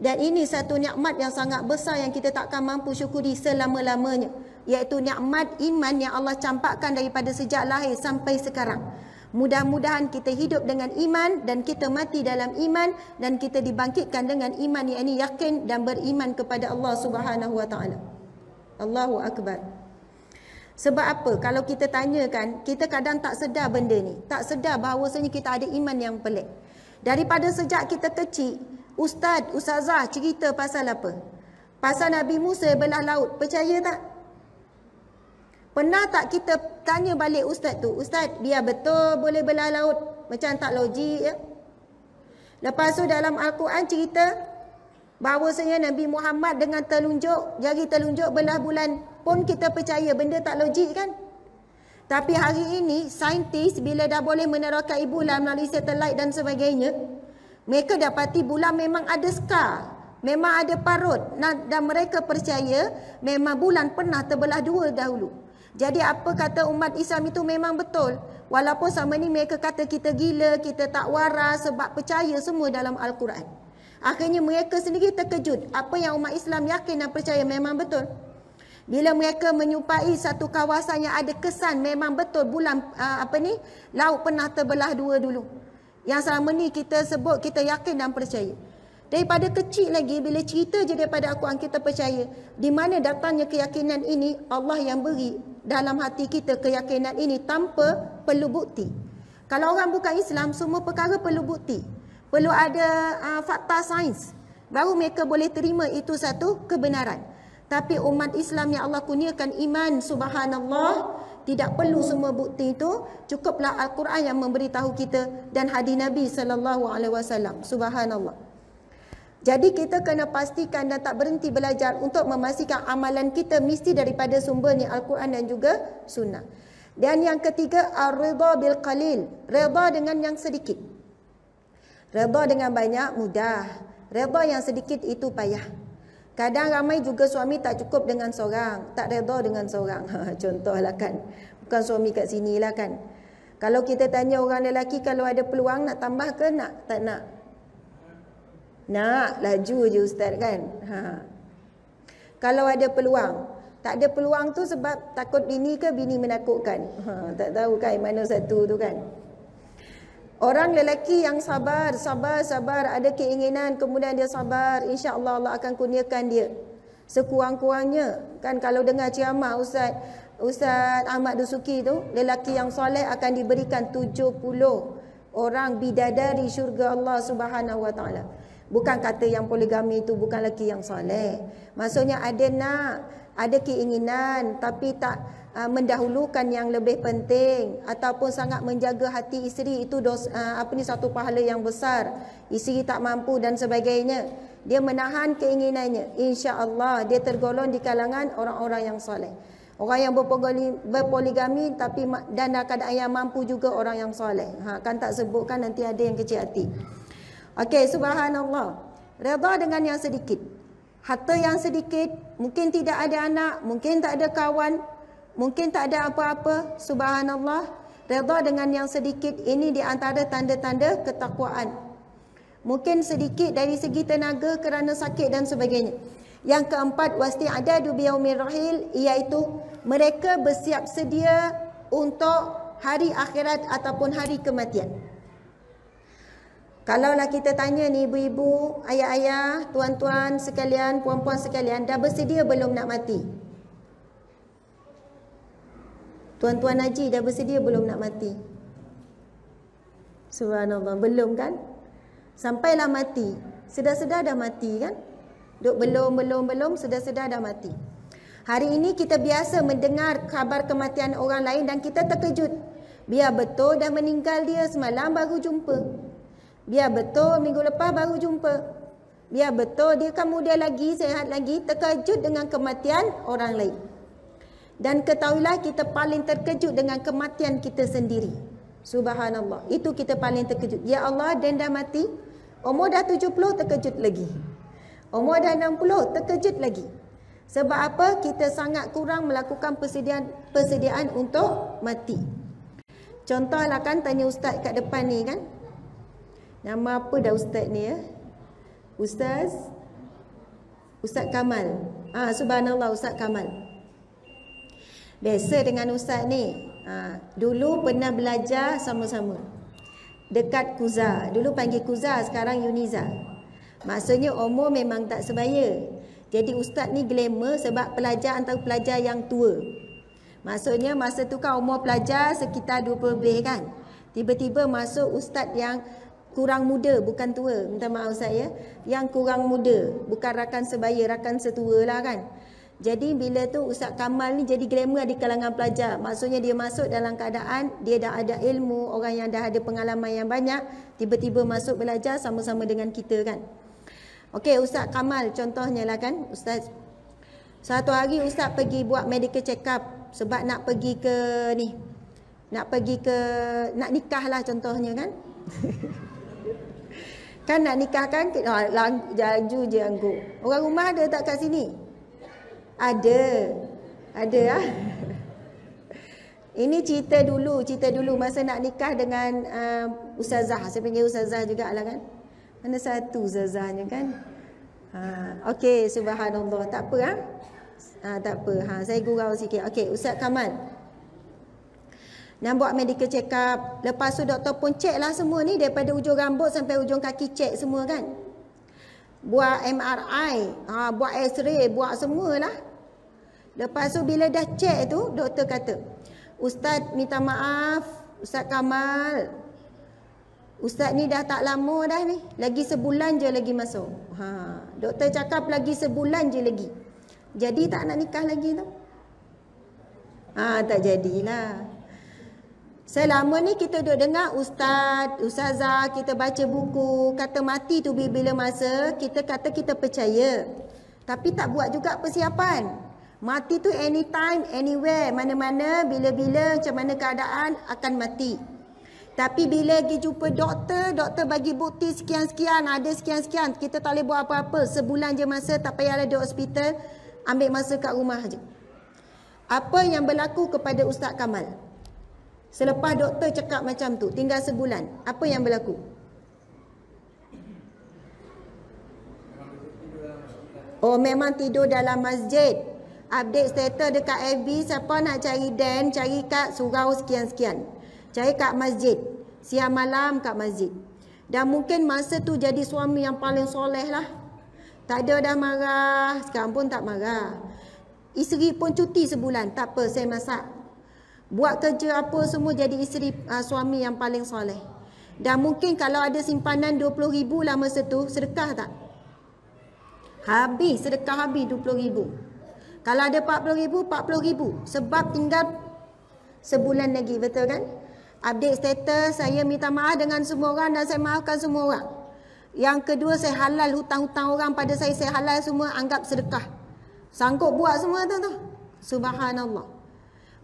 Dan ini satu nikmat yang sangat besar yang kita takkan mampu syukuri selama-lamanya. Iaitu nikmat iman yang Allah campakkan daripada sejak lahir sampai sekarang. Mudah-mudahan kita hidup dengan iman dan kita mati dalam iman dan kita dibangkitkan dengan iman yang ini yakin dan beriman kepada Allah Subhanahu Wa Taala. Allahu Akbar. Sebab apa? Kalau kita tanyakan, kita kadang tak sedar benda ni. Tak sedar bahawasanya kita ada iman yang pelik. Daripada sejak kita kecil, Ustaz, Ustazah cerita pasal apa? Pasal Nabi Musa belah laut. Percaya tak? Pernah tak kita tanya balik Ustaz tu? Ustaz, dia betul boleh belah laut. Macam tak logik ya? Lepas tu dalam Al-Quran cerita bahawasanya Nabi Muhammad dengan telunjuk, jari telunjuk belah bulan pun kita percaya. Benda tak logik kan? Tapi hari ini, saintis bila dah boleh menerokai bulan melalui satelit dan sebagainya, mereka dapati bulan memang ada skar. Memang ada parut. Dan mereka percaya memang bulan pernah terbelah dua dahulu. Jadi apa kata umat Islam itu memang betul. Walaupun sama ini mereka kata kita gila, kita tak waras sebab percaya semua dalam Al-Quran. Akhirnya mereka sendiri terkejut. Apa yang umat Islam yakin dan percaya memang betul. Bila mereka menyupai satu kawasan yang ada kesan memang betul bulan ah, apa ni laut pernah terbelah dua dulu yang selama ni kita sebut kita yakin dan percaya. Daripada kecil lagi bila cerita je daripada aku yang kita percaya di mana datangnya keyakinan ini Allah yang beri dalam hati kita keyakinan ini tanpa perlu bukti. Kalau orang bukan Islam semua perkara perlu bukti. Perlu ada uh, fakta sains baru mereka boleh terima itu satu kebenaran. Tapi umat Islam yang Allah kurniakan iman subhanallah tidak perlu semua bukti itu cukuplah al-Quran yang memberitahu kita dan hadis Nabi sallallahu alaihi wasallam subhanallah. Jadi kita kena pastikan dan tak berhenti belajar untuk memastikan amalan kita mesti daripada sumber ni al-Quran dan juga sunnah. Dan yang ketiga ar-ridha bil qalil, redha dengan yang sedikit. Redha dengan banyak mudah. Redha yang sedikit itu payah. Kadang ramai juga suami tak cukup dengan seorang, tak redha dengan seorang. Ha, contohlah kan. Bukan suami kat sini lah kan. Kalau kita tanya orang lelaki kalau ada peluang nak tambah ke nak tak nak? Nak, laju je ustaz kan. Ha. Kalau ada peluang, tak ada peluang tu sebab takut bini ke bini menakutkan. Ha, tak tahu kan mana satu tu kan. Orang lelaki yang sabar, sabar, sabar, ada keinginan, kemudian dia sabar, insyaAllah Allah akan kurniakan dia. Sekurang-kurangnya, kan kalau dengar ciamat Ustaz, Ustaz Ahmad Dusuki tu, lelaki yang soleh akan diberikan 70 orang bidadari syurga Allah subhanahu wa ta'ala. Bukan kata yang poligami itu bukan lelaki yang soleh. Maksudnya ada nak, ada keinginan, tapi tak, Ah, mendahulukan yang lebih penting ataupun sangat menjaga hati isteri itu dos, ah, apa ni satu pahala yang besar isteri tak mampu dan sebagainya dia menahan keinginannya insya-Allah dia tergolong di kalangan orang-orang yang soleh orang yang berpoligami tapi dan keadaan yang mampu juga orang yang soleh ha kan tak sebutkan nanti ada yang kecil hati okey subhanallah redha dengan yang sedikit harta yang sedikit mungkin tidak ada anak mungkin tak ada kawan Mungkin tak ada apa-apa, subhanallah. Redha dengan yang sedikit ini di antara tanda-tanda ketakwaan. Mungkin sedikit dari segi tenaga kerana sakit dan sebagainya. Yang keempat, wasti ada dubiyaumir rahil, iaitu mereka bersiap sedia untuk hari akhirat ataupun hari kematian. Kalaulah kita tanya ni ibu-ibu, ayah-ayah, tuan-tuan sekalian, puan-puan sekalian, dah bersedia belum nak mati? Tuan-tuan Haji dah bersedia belum nak mati? Subhanallah, belum kan? Sampailah mati. Sedar-sedar dah mati kan? Duk belum, belum, belum, sedar-sedar dah mati. Hari ini kita biasa mendengar kabar kematian orang lain dan kita terkejut. Biar betul dah meninggal dia semalam baru jumpa. Biar betul minggu lepas baru jumpa. Biar betul dia kan muda lagi, sehat lagi, terkejut dengan kematian orang lain. Dan ketahuilah kita paling terkejut dengan kematian kita sendiri. Subhanallah. Itu kita paling terkejut. Ya Allah, dan dah mati. Umur dah 70, terkejut lagi. Umur dah 60, terkejut lagi. Sebab apa? Kita sangat kurang melakukan persediaan, persediaan untuk mati. Contohlah kan tanya ustaz kat depan ni kan. Nama apa dah ustaz ni ya? Ustaz? Ustaz Kamal. Ah, ha, Subhanallah Ustaz Kamal. Ustaz Kamal. Biasa dengan Ustaz ni ha, Dulu pernah belajar sama-sama Dekat Kuza Dulu panggil Kuza, sekarang Uniza Maksudnya umur memang tak sebaya Jadi Ustaz ni glamour Sebab pelajar antara pelajar yang tua Maksudnya masa tu kan umur pelajar sekitar 20 lebih kan Tiba-tiba masuk ustaz yang kurang muda bukan tua Minta maaf saya Yang kurang muda bukan rakan sebaya rakan setua lah kan jadi bila tu Ustaz Kamal ni jadi glamour di kalangan pelajar. Maksudnya dia masuk dalam keadaan dia dah ada ilmu, orang yang dah ada pengalaman yang banyak, tiba-tiba masuk belajar sama-sama dengan kita kan. Okey Ustaz Kamal contohnya lah kan Ustaz. Satu hari Ustaz pergi buat medical check up sebab nak pergi ke ni. Nak pergi ke nak nikah lah contohnya kan. kan nak nikah kan oh, laju je angguk. Orang rumah ada tak kat sini? Ada. Ada ah. Ini cerita dulu, cerita dulu masa nak nikah dengan uh, ustazah. Saya panggil ustazah juga lah kan. Mana satu ustazahnya kan? Ha, okey, subhanallah. Tak apa ah. Ha? tak apa. Ha, saya gurau sikit. Okey, Ustaz Kamal. Nak buat medical check up. Lepas tu doktor pun check lah semua ni. Daripada ujung rambut sampai ujung kaki check semua kan. Buat MRI. Ha, buat X-ray. Buat semualah. lah. Lepas tu bila dah check tu, doktor kata, Ustaz minta maaf, Ustaz Kamal, Ustaz ni dah tak lama dah ni. Lagi sebulan je lagi masuk. Ha, doktor cakap lagi sebulan je lagi. Jadi tak nak nikah lagi tu? Ha, tak jadilah. Selama ni kita duduk dengar Ustaz, Ustazah, kita baca buku, kata mati tu bila masa, kita kata kita percaya. Tapi tak buat juga persiapan. Mati tu anytime, anywhere, mana-mana, bila-bila, macam mana keadaan akan mati. Tapi bila pergi jumpa doktor, doktor bagi bukti sekian-sekian, ada sekian-sekian, kita tak boleh buat apa-apa. Sebulan je masa, tak payahlah di hospital, ambil masa kat rumah je. Apa yang berlaku kepada Ustaz Kamal? Selepas doktor cakap macam tu, tinggal sebulan, apa yang berlaku? Oh, memang tidur dalam masjid update status dekat FB siapa nak cari Dan cari kat surau sekian-sekian. Cari kat masjid. Siang malam kat masjid. Dan mungkin masa tu jadi suami yang paling soleh lah. Tak ada dah marah. Sekarang pun tak marah. Isteri pun cuti sebulan. Tak apa saya masak. Buat kerja apa semua jadi isteri uh, suami yang paling soleh. Dan mungkin kalau ada simpanan RM20,000 lah masa tu sedekah tak? Habis sedekah habis RM20,000. Kalau ada 40,000, 40,000 sebab tinggal sebulan lagi, betul kan? Update status, saya minta maaf dengan semua orang dan saya maafkan semua orang. Yang kedua, saya halal hutang-hutang orang pada saya, saya halal semua anggap sedekah. Sanggup buat semua tu tu. Subhanallah.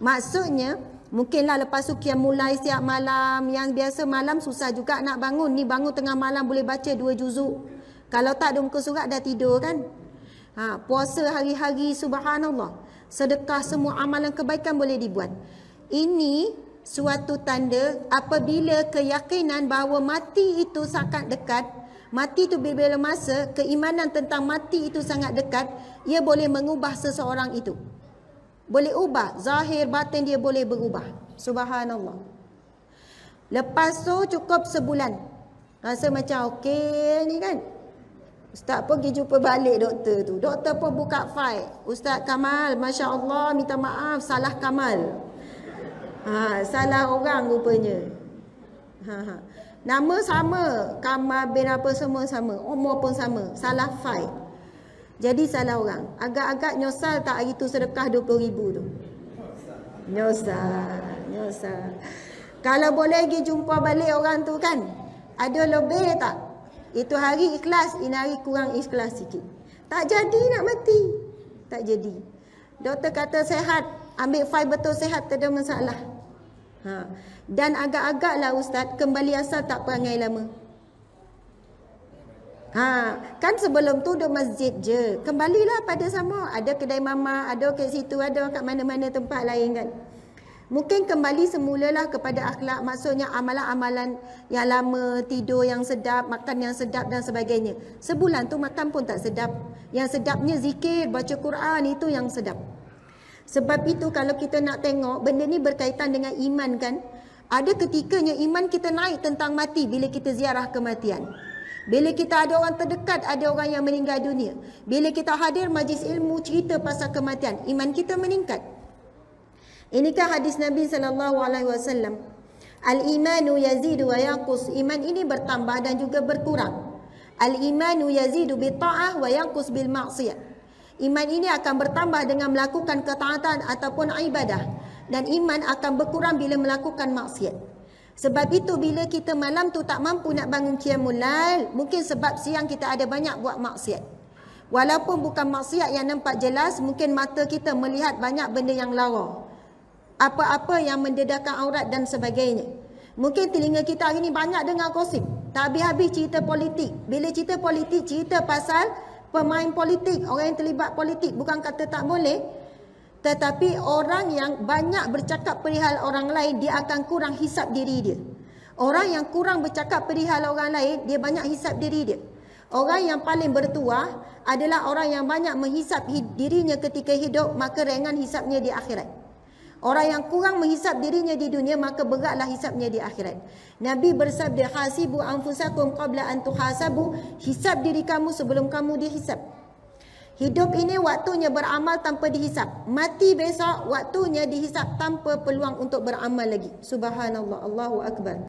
Maksudnya, mungkinlah lepas tu kian mulai setiap malam, yang biasa malam susah juga nak bangun. Ni bangun tengah malam boleh baca dua juzuk. Kalau tak ada muka surat dah tidur kan? Ha, puasa hari-hari subhanallah. Sedekah semua amalan kebaikan boleh dibuat. Ini suatu tanda apabila keyakinan bahawa mati itu sangat dekat. Mati itu bila masa, keimanan tentang mati itu sangat dekat. Ia boleh mengubah seseorang itu. Boleh ubah. Zahir batin dia boleh berubah. Subhanallah. Lepas tu cukup sebulan. Rasa macam okey ni kan. Ustaz pergi jumpa balik doktor tu. Doktor pun buka fail Ustaz Kamal, Masya Allah, minta maaf. Salah Kamal. Ha, salah orang rupanya. Ha, ha. Nama sama. Kamal bin apa semua sama. Umur pun sama. Salah fail Jadi salah orang. Agak-agak nyosal tak hari tu sedekah RM20,000 tu? Nyosal. Nyosal. Kalau boleh pergi jumpa balik orang tu kan? Ada lebih tak? Itu hari ikhlas, ini hari kurang ikhlas sikit. Tak jadi nak mati. Tak jadi. Doktor kata sehat, ambil file betul sehat, tak ada masalah. Ha. Dan agak-agaklah ustaz, kembali asal tak perangai lama. Ha, kan sebelum tu dia masjid je. Kembalilah pada sama. Ada kedai mama, ada kat situ, ada kat mana-mana tempat lain kan. Mungkin kembali semula lah kepada akhlak maksudnya amalan-amalan yang lama, tidur yang sedap, makan yang sedap dan sebagainya. Sebulan tu makan pun tak sedap. Yang sedapnya zikir, baca Quran itu yang sedap. Sebab itu kalau kita nak tengok benda ni berkaitan dengan iman kan? Ada ketikanya iman kita naik tentang mati bila kita ziarah kematian. Bila kita ada orang terdekat, ada orang yang meninggal dunia. Bila kita hadir majlis ilmu cerita pasal kematian, iman kita meningkat. Inikah hadis Nabi saw. Al-imanu yazidu wa yanqus. Iman ini bertambah dan juga berkurang. Al-imanu yazidu bi ta'ah wa yanqus bil ma'siyah. Iman ini akan bertambah dengan melakukan ketaatan ataupun ibadah dan iman akan berkurang bila melakukan maksiat. Sebab itu bila kita malam tu tak mampu nak bangun qiyamul lail, mungkin sebab siang kita ada banyak buat maksiat. Walaupun bukan maksiat yang nampak jelas, mungkin mata kita melihat banyak benda yang lawa apa-apa yang mendedahkan aurat dan sebagainya. Mungkin telinga kita hari ini banyak dengar gosip. Tak habis-habis cerita politik. Bila cerita politik, cerita pasal pemain politik, orang yang terlibat politik. Bukan kata tak boleh. Tetapi orang yang banyak bercakap perihal orang lain, dia akan kurang hisap diri dia. Orang yang kurang bercakap perihal orang lain, dia banyak hisap diri dia. Orang yang paling bertuah adalah orang yang banyak menghisap dirinya ketika hidup, maka ringan hisapnya di akhirat. Orang yang kurang menghisap dirinya di dunia maka beratlah hisapnya di akhirat. Nabi bersabda hasibu anfusakum qabla an tuhasabu, hisap diri kamu sebelum kamu dihisap. Hidup ini waktunya beramal tanpa dihisap. Mati besok waktunya dihisap tanpa peluang untuk beramal lagi. Subhanallah, Allahu akbar.